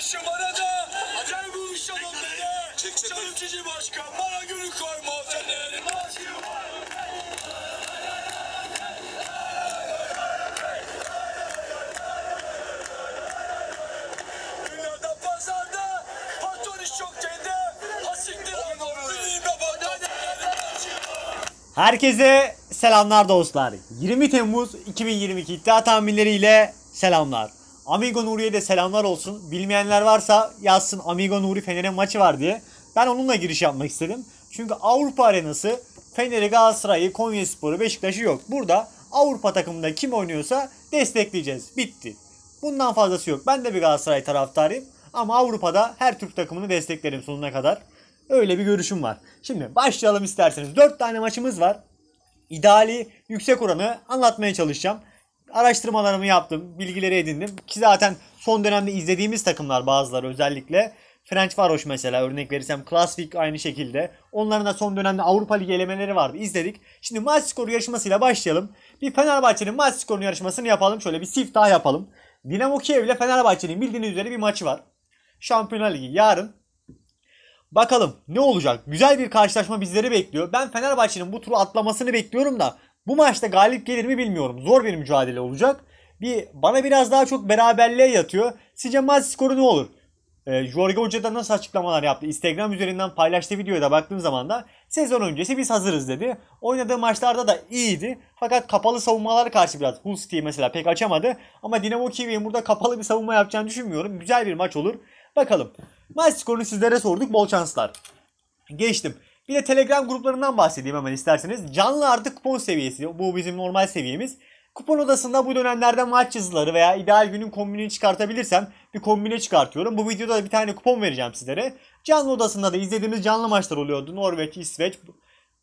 Arkadaşım arada gel bu iş alanında Çarpıcı başkan bana gülü koyma senin Dünyada pazarda patron iş Herkese selamlar dostlar. 20 Temmuz 2022 iddia tahminleriyle selamlar. Amigo Nuri'ye de selamlar olsun. Bilmeyenler varsa yazsın Amigo Nuri Fener'e maçı var diye. Ben onunla giriş yapmak istedim. Çünkü Avrupa arenası Fener'i, Galatasaray'ı, Konya Sporu, Beşiktaş'ı yok. Burada Avrupa takımında kim oynuyorsa destekleyeceğiz. Bitti. Bundan fazlası yok. Ben de bir Galatasaray taraftarıyım. Ama Avrupa'da her Türk takımını desteklerim sonuna kadar. Öyle bir görüşüm var. Şimdi başlayalım isterseniz. 4 tane maçımız var. İdeali yüksek oranı anlatmaya çalışacağım araştırmalarımı yaptım, bilgileri edindim. Ki zaten son dönemde izlediğimiz takımlar bazıları özellikle. French Varoş mesela örnek verirsem Klasvik aynı şekilde. Onların da son dönemde Avrupa Ligi elemeleri vardı. İzledik. Şimdi maç skoru yarışmasıyla başlayalım. Bir Fenerbahçe'nin maç skoru yarışmasını yapalım. Şöyle bir sif daha yapalım. Dinamo Kiev ile Fenerbahçe'nin bildiğiniz üzere bir maçı var. Şampiyonlar Ligi yarın. Bakalım ne olacak? Güzel bir karşılaşma bizleri bekliyor. Ben Fenerbahçe'nin bu turu atlamasını bekliyorum da bu maçta galip gelir mi bilmiyorum. Zor bir mücadele olacak. Bir bana biraz daha çok beraberliğe yatıyor. Sizce maç skoru ne olur? E, Jorge Hoca da nasıl açıklamalar yaptı? Instagram üzerinden paylaştığı videoya da baktığım zaman da sezon öncesi biz hazırız dedi. Oynadığı maçlarda da iyiydi. Fakat kapalı savunmalar karşı biraz Hull City'yi mesela pek açamadı. Ama Dinamo Kiev'in burada kapalı bir savunma yapacağını düşünmüyorum. Güzel bir maç olur. Bakalım. Maç skorunu sizlere sorduk. Bol şanslar. Geçtim. Bir de Telegram gruplarından bahsedeyim hemen isterseniz. Canlı artık kupon seviyesi. Bu bizim normal seviyemiz. Kupon odasında bu dönemlerde maç yazıları veya ideal günün kombinini çıkartabilirsem bir kombine çıkartıyorum. Bu videoda da bir tane kupon vereceğim sizlere. Canlı odasında da izlediğimiz canlı maçlar oluyordu. Norveç, İsveç,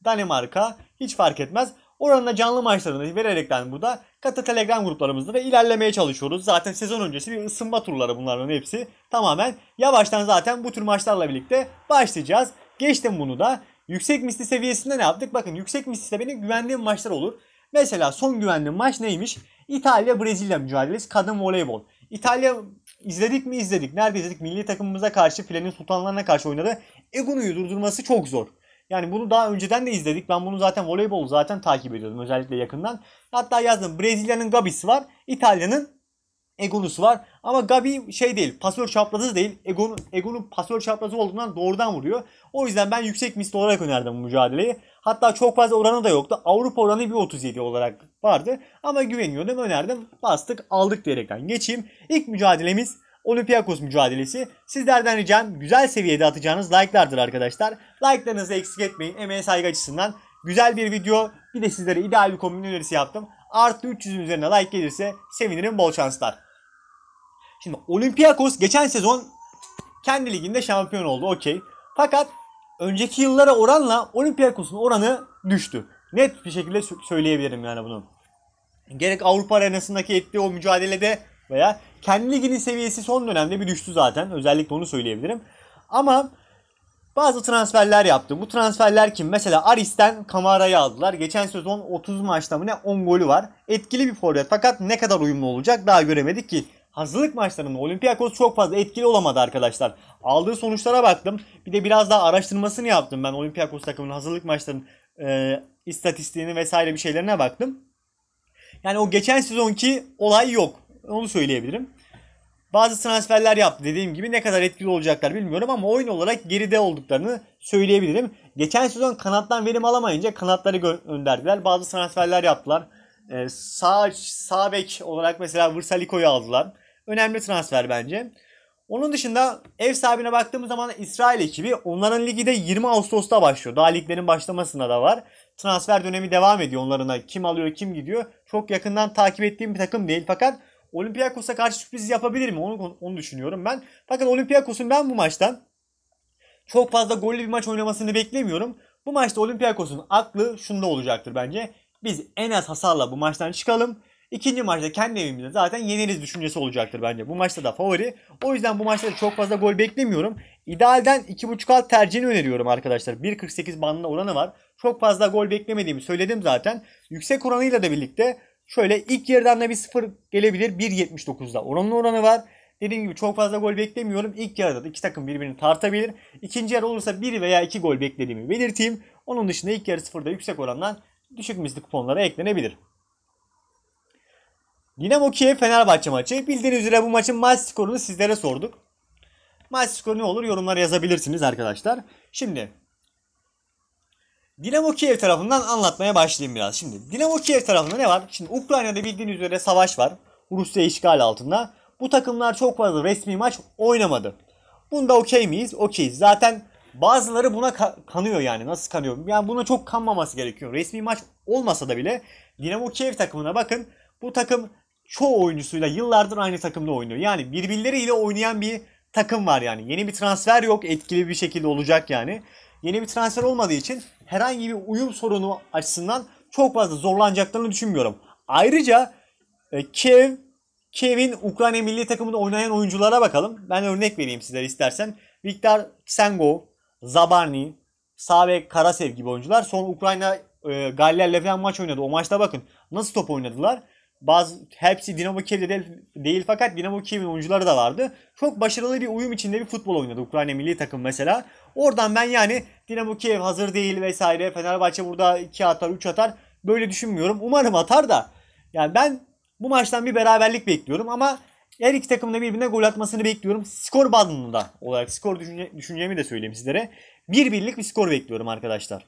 Danimarka hiç fark etmez. Oranına canlı maçlarını vererekten burada katı Telegram gruplarımızda da ilerlemeye çalışıyoruz. Zaten sezon öncesi bir ısınma turları bunların hepsi. Tamamen yavaştan zaten bu tür maçlarla birlikte başlayacağız. Geçtim bunu da. Yüksek misli seviyesinde ne yaptık? Bakın yüksek misli benim güvendiğim maçlar olur. Mesela son güvendiğim maç neymiş? İtalya Brezilya mücadelesi kadın voleybol. İtalya izledik mi izledik. Nerede izledik? Milli takımımıza karşı filenin sultanlarına karşı oynadı. Egonu'yu durdurması çok zor. Yani bunu daha önceden de izledik. Ben bunu zaten voleybolu zaten takip ediyordum özellikle yakından. Hatta yazdım Brezilya'nın Gabis var. İtalya'nın Egon'usu var. Ama Gabi şey değil. Pasör çaprazı değil. Egon'un Egon'un pasör çaprazı olduğundan doğrudan vuruyor. O yüzden ben yüksek misli olarak önerdim bu mücadeleyi. Hatta çok fazla oranı da yoktu. Avrupa oranı bir 37 olarak vardı. Ama güveniyordum önerdim. Bastık aldık diyerekten geçeyim. İlk mücadelemiz Olympiakos mücadelesi. Sizlerden ricam güzel seviyede atacağınız like'lardır arkadaşlar. Like'larınızı eksik etmeyin. Emeğe saygı açısından. Güzel bir video. Bir de sizlere ideal bir kombin önerisi yaptım. Artı 300'ün üzerine like gelirse sevinirim. Bol şanslar. Şimdi Olympiakos geçen sezon kendi liginde şampiyon oldu okey. Fakat önceki yıllara oranla Olympiakos'un oranı düştü. Net bir şekilde söyleyebilirim yani bunu. Gerek Avrupa arenasındaki ettiği o mücadelede veya kendi liginin seviyesi son dönemde bir düştü zaten. Özellikle onu söyleyebilirim. Ama bazı transferler yaptı. Bu transferler kim? Mesela Aris'ten Kamara'yı aldılar. Geçen sezon 30 maçta mı ne 10 golü var. Etkili bir forvet fakat ne kadar uyumlu olacak daha göremedik ki hazırlık maçlarında Olympiakos çok fazla etkili olamadı arkadaşlar. Aldığı sonuçlara baktım. Bir de biraz daha araştırmasını yaptım ben Olympiakos takımının hazırlık maçlarının e, istatistiğini vesaire bir şeylerine baktım. Yani o geçen sezonki olay yok. Onu söyleyebilirim. Bazı transferler yaptı dediğim gibi ne kadar etkili olacaklar bilmiyorum ama oyun olarak geride olduklarını söyleyebilirim. Geçen sezon kanattan verim alamayınca kanatları gönderdiler. Bazı transferler yaptılar. Ee, sağ, sağ bek olarak mesela Vırsaliko'yu aldılar önemli transfer bence. Onun dışında ev sahibine baktığımız zaman İsrail ekibi onların ligi de 20 Ağustos'ta başlıyor. Daha liglerin başlamasında da var. Transfer dönemi devam ediyor onlarına. Kim alıyor kim gidiyor. Çok yakından takip ettiğim bir takım değil fakat Olympiakos'a karşı sürpriz yapabilir mi? Onu, onu düşünüyorum ben. Fakat Olympiakos'un ben bu maçtan çok fazla gollü bir maç oynamasını beklemiyorum. Bu maçta Olympiakos'un aklı şunda olacaktır bence. Biz en az hasarla bu maçtan çıkalım İkinci maçta kendi evimizde zaten yeneriz düşüncesi olacaktır bence. Bu maçta da favori. O yüzden bu maçta da çok fazla gol beklemiyorum. İdealden 2.5 alt tercihini öneriyorum arkadaşlar. 1.48 bandında oranı var. Çok fazla gol beklemediğimi söyledim zaten. Yüksek oranıyla da birlikte şöyle ilk yerden de bir 0 gelebilir 1.79'da. oranlı oranı var. Dediğim gibi çok fazla gol beklemiyorum. İlk yarıda da iki takım birbirini tartabilir. İkinci yarı olursa 1 veya 2 gol beklediğimi belirteyim. Onun dışında ilk yarı sıfırda yüksek orandan düşük misli kuponlara eklenebilir. Dinamo Kiev Fenerbahçe maçı. Bildiğiniz üzere bu maçın maç skorunu sizlere sorduk. Maç skoru ne olur yorumlara yazabilirsiniz arkadaşlar. Şimdi Dinamo Kiev tarafından anlatmaya başlayayım biraz. Şimdi Dinamo Kiev tarafında ne var? Şimdi Ukrayna'da bildiğiniz üzere savaş var. Rusya işgal altında. Bu takımlar çok fazla resmi maç oynamadı. Bunda okey miyiz? Okeyiz. Zaten bazıları buna ka- kanıyor yani. Nasıl kanıyor? Yani buna çok kanmaması gerekiyor. Resmi maç olmasa da bile Dinamo Kiev takımına bakın. Bu takım çoğu oyuncusuyla yıllardır aynı takımda oynuyor. Yani birbirleriyle oynayan bir takım var yani. Yeni bir transfer yok etkili bir şekilde olacak yani. Yeni bir transfer olmadığı için herhangi bir uyum sorunu açısından çok fazla zorlanacaklarını düşünmüyorum. Ayrıca e, Kiev, Ukrayna milli takımında oynayan oyunculara bakalım. Ben örnek vereyim sizlere istersen. Viktor Ksengov, Zabarni, Sağ Karasev gibi oyuncular. Son Ukrayna e, Galler'le falan maç oynadı. O maçta bakın nasıl top oynadılar. Bazı hepsi Dinamo Kiev'de değil, değil fakat Dinamo Kiev'in oyuncuları da vardı. Çok başarılı bir uyum içinde bir futbol oynadı Ukrayna milli takım mesela. Oradan ben yani Dinamo Kiev hazır değil vesaire Fenerbahçe burada 2 atar 3 atar böyle düşünmüyorum. Umarım atar da yani ben bu maçtan bir beraberlik bekliyorum ama her iki takımın da birbirine gol atmasını bekliyorum. Skor bandında olarak skor düşünce, düşüncemi de söyleyeyim sizlere. Bir birlik bir skor bekliyorum arkadaşlar.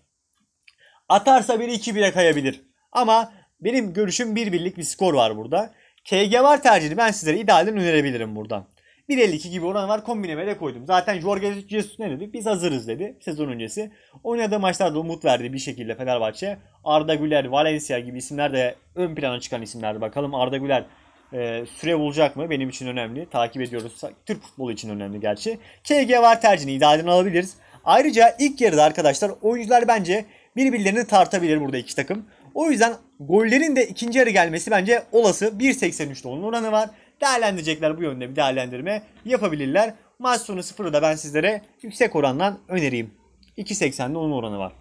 Atarsa 1-2-1'e kayabilir. Ama benim görüşüm bir birlik bir skor var burada. KG var tercihini ben sizlere idealden önerebilirim buradan. 1.52 gibi oran var kombineme de koydum. Zaten Jorge Jesus ne dedi? Biz hazırız dedi sezon öncesi. Oynadığı maçlarda umut verdi bir şekilde Fenerbahçe. Arda Güler, Valencia gibi isimler de ön plana çıkan isimlerdi. Bakalım Arda Güler e, süre bulacak mı? Benim için önemli. Takip ediyoruz. Türk futbolu için önemli gerçi. KG var tercihini idealden alabiliriz. Ayrıca ilk yarıda arkadaşlar oyuncular bence birbirlerini tartabilir burada iki takım. O yüzden gollerin de ikinci yarı gelmesi bence olası 1.83'te onun oranı var. Değerlendirecekler bu yönde bir değerlendirme yapabilirler. Maç sonu 0'ı da ben sizlere yüksek orandan önereyim. 2.80'de onun oranı var.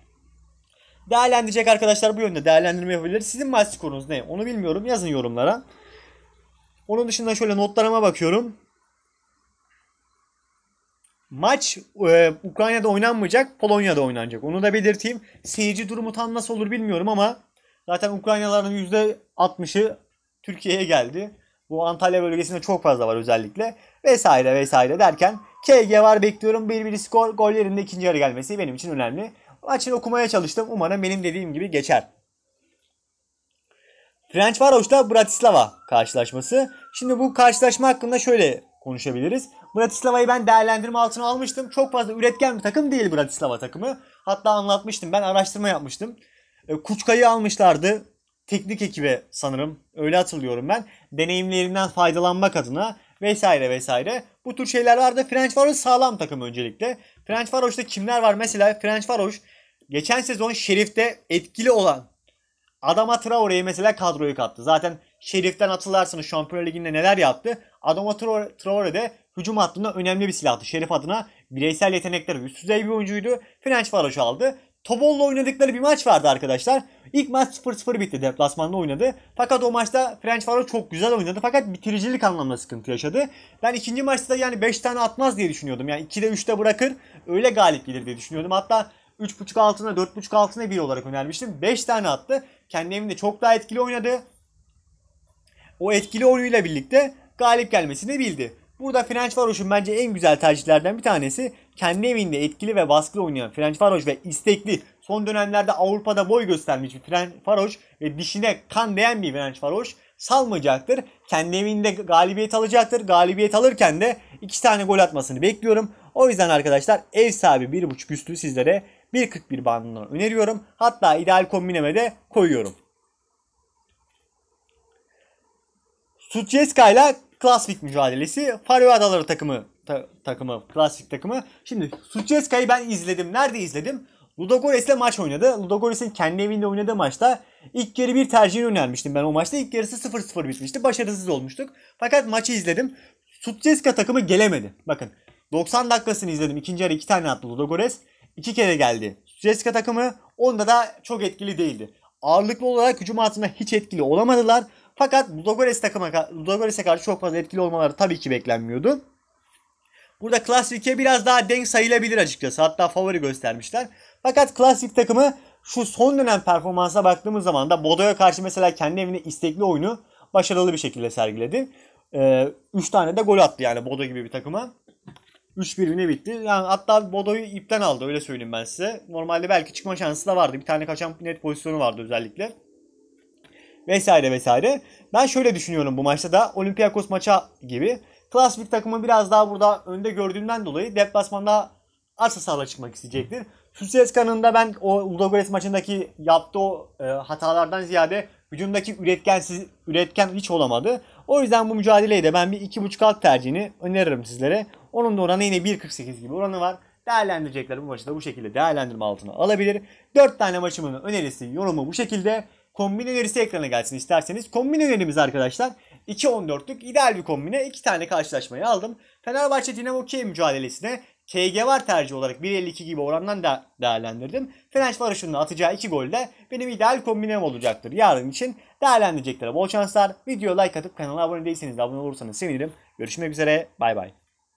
Değerlendirecek arkadaşlar bu yönde değerlendirme yapabilir. Sizin maç skorunuz ne? Onu bilmiyorum. Yazın yorumlara. Onun dışında şöyle notlarıma bakıyorum. Maç e, Ukrayna'da oynanmayacak, Polonya'da oynanacak. Onu da belirteyim. Seyirci durumu tam nasıl olur bilmiyorum ama Zaten Ukraynaların %60'ı Türkiye'ye geldi. Bu Antalya bölgesinde çok fazla var özellikle. Vesaire vesaire derken KG var bekliyorum. 1-1 skor gollerin de ikinci yarı gelmesi benim için önemli. Maçı okumaya çalıştım. Umarım benim dediğim gibi geçer. French Varoş'la Bratislava karşılaşması. Şimdi bu karşılaşma hakkında şöyle konuşabiliriz. Bratislava'yı ben değerlendirme altına almıştım. Çok fazla üretken bir takım değil Bratislava takımı. Hatta anlatmıştım. Ben araştırma yapmıştım. E, Kuçka'yı almışlardı. Teknik ekibe sanırım öyle hatırlıyorum ben. Deneyimlerinden faydalanmak adına vesaire vesaire. Bu tür şeyler vardı. French Varoş sağlam takım öncelikle. French Varoş'ta kimler var? Mesela French Varoş geçen sezon Şerif'te etkili olan Adama Traore'yi mesela kadroyu kattı. Zaten Şerif'ten hatırlarsınız Şampiyonlar Ligi'nde neler yaptı. Adama Traore de hücum hattında önemli bir silahtı. Şerif adına bireysel yetenekleri üst düzey bir oyuncuydu. French Varoş aldı. Tobol'la oynadıkları bir maç vardı arkadaşlar. İlk maç 0-0 bitti deplasmanda oynadı. Fakat o maçta French Faro çok güzel oynadı. Fakat bitiricilik anlamında sıkıntı yaşadı. Ben ikinci maçta yani 5 tane atmaz diye düşünüyordum. Yani 2'de 3'te bırakır öyle galip gelir diye düşünüyordum. Hatta 3.5 altına 4.5 altına 1 olarak önermiştim. 5 tane attı. Kendi evinde çok daha etkili oynadı. O etkili oyunuyla birlikte galip gelmesini bildi. Burada French Varoş'un bence en güzel tercihlerden bir tanesi kendi evinde etkili ve baskılı oynayan French Varoş ve istekli son dönemlerde Avrupa'da boy göstermiş bir French Varoş ve dişine kan değen bir French Varoş salmayacaktır. Kendi evinde galibiyet alacaktır. Galibiyet alırken de iki tane gol atmasını bekliyorum. O yüzden arkadaşlar ev sahibi 1.5 üstü sizlere 1.41 bandından öneriyorum. Hatta ideal kombineme de koyuyorum. Suceska ile Klasik mücadelesi. Faroe Adaları takımı ta, takımı, klasik takımı. Şimdi Suçeska'yı ben izledim. Nerede izledim? Ludogores'le maç oynadı. Ludogorets'in kendi evinde oynadığı maçta ilk yarı bir tercihini önermiştim ben o maçta. İlk yarısı 0-0 bitmişti. Başarısız olmuştuk. Fakat maçı izledim. Sutceska takımı gelemedi. Bakın 90 dakikasını izledim. İkinci yarı iki tane attı Ludogorets. İki kere geldi. Sutceska takımı onda da çok etkili değildi. Ağırlıklı olarak hücum hattında hiç etkili olamadılar. Fakat Ludogorets takıma Ludogorets'e karşı çok fazla etkili olmaları tabii ki beklenmiyordu. Burada Klasik'e biraz daha denk sayılabilir açıkçası. Hatta favori göstermişler. Fakat Klasik takımı şu son dönem performansa baktığımız zaman da Bodo'ya karşı mesela kendi evinde istekli oyunu başarılı bir şekilde sergiledi. 3 ee, üç tane de gol attı yani Bodo gibi bir takıma. 3-1 bitti. Yani hatta Bodo'yu ipten aldı öyle söyleyeyim ben size. Normalde belki çıkma şansı da vardı. Bir tane kaçan net pozisyonu vardı özellikle vesaire vesaire. Ben şöyle düşünüyorum bu maçta da Olympiakos maça gibi. Klasik takımı biraz daha burada önde gördüğümden dolayı deplasmanda asla sağla çıkmak isteyecektir. Suseska'nın da ben o Ludogorets maçındaki yaptığı e, hatalardan ziyade vücudundaki üretkensiz, üretken hiç olamadı. O yüzden bu mücadeleyi de ben bir 2.5 alt tercihini öneririm sizlere. Onun da oranı yine 1.48 gibi oranı var. Değerlendirecekler bu maçı da bu şekilde değerlendirme altına alabilir. 4 tane maçımın önerisi, yorumu bu şekilde kombin önerisi ekrana gelsin isterseniz. Kombin önerimiz arkadaşlar 2-14'lük ideal bir kombine iki tane karşılaşmayı aldım. Fenerbahçe Dinamo Kiev mücadelesine KG var tercih olarak 1.52 gibi orandan da değerlendirdim. Fenerbahçe Varaş'ın atacağı 2 golle benim ideal kombinem olacaktır. Yarın için değerlendirecekler. Bol şanslar. Videoya like atıp kanala abone değilseniz de abone olursanız sevinirim. Görüşmek üzere. Bay bay.